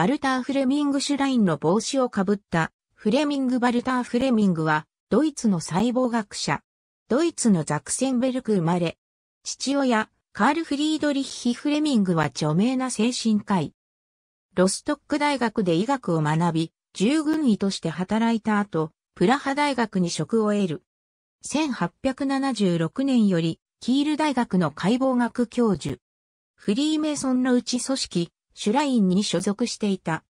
バルター・フレミング・シュラインの帽子をかぶったフレミング・バルター・フレミングはドイツの細胞学者。ドイツのザクセンベルク生まれ。父親、カール・フリードリッヒ・フレミングは著名な精神科医。ロストック大学で医学を学び、従軍医として働いた後、プラハ大学に職を得る。1876年より、キール大学の解剖学教授。フリーメイソンのうち組織、シュラインに所属していた。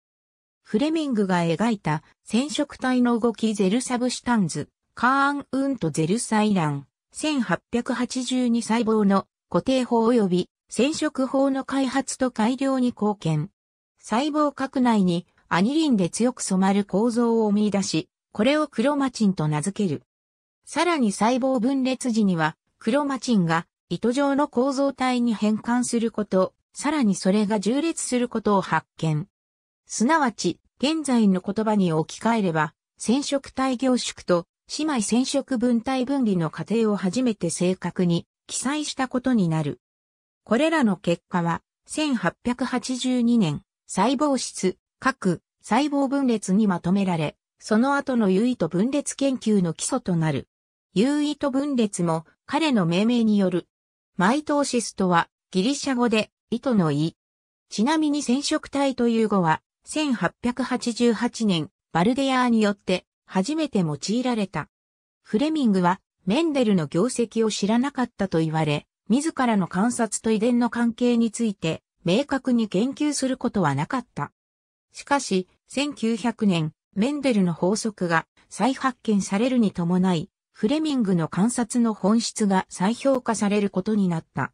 フレミングが描いた染色体の動きゼルサブシタンズ、カーン・ウント・ゼルサイラン、1882細胞の固定法及び染色法の開発と改良に貢献。細胞核内にアニリンで強く染まる構造を見出し、これをクロマチンと名付ける。さらに細胞分裂時には、クロマチンが糸状の構造体に変換すること、さらにそれが重列することを発見。すなわち、現在の言葉に置き換えれば、染色体凝縮と姉妹染色分体分離の過程を初めて正確に記載したことになる。これらの結果は、1882年、細胞質、各細胞分裂にまとめられ、その後の有意と分裂研究の基礎となる。有意と分裂も彼の命名による。マイトーシスとはギリシャ語で意図の意。ちなみに染色体という語は、1888年、バルデアーによって初めて用いられた。フレミングは、メンデルの業績を知らなかったと言われ、自らの観察と遺伝の関係について、明確に言及することはなかった。しかし、1900年、メンデルの法則が再発見されるに伴い、フレミングの観察の本質が再評価されることになった。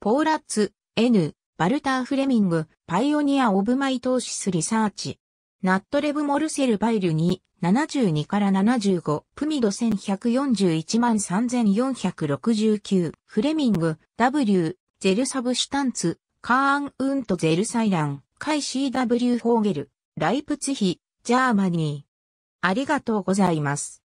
ポーラッツ、N、バルター・フレミング、パイオニア・オブ・マイ・トーシス・リサーチ。ナットレブ・モルセル・バイル2、72から75、プミド11413469、フレミング、W、ゼルサブシタンツ、カーン・ウント・ゼルサイラン、カイ CW・ ホーゲル、ライプツヒ、ジャーマニー。ありがとうございます。